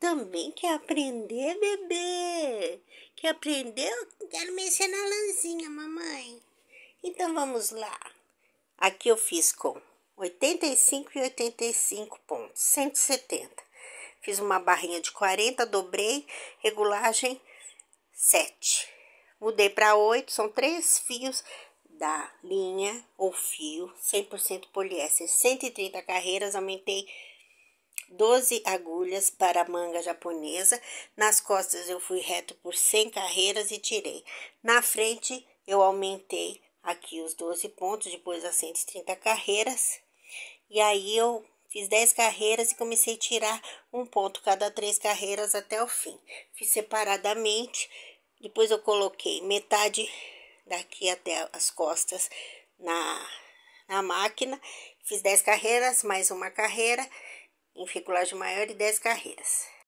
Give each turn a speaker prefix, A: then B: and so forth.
A: Também quer aprender, bebê? Quer aprender? quero mexer na lãzinha, mamãe. Então vamos lá.
B: Aqui eu fiz com 85 e 85 pontos, 170. Fiz uma barrinha de 40, dobrei, regulagem 7. Mudei para 8, são três fios da linha ou fio 100% poliéster, 130 carreiras, aumentei 12 agulhas para a manga japonesa. Nas costas eu fui reto por 100 carreiras e tirei. Na frente eu aumentei aqui os 12 pontos, depois as 130 carreiras. E aí eu fiz 10 carreiras e comecei a tirar um ponto cada três carreiras até o fim. Fiz separadamente, depois eu coloquei metade daqui até as costas na, na máquina. Fiz 10 carreiras, mais uma carreira em veiculagem maior e 10 carreiras.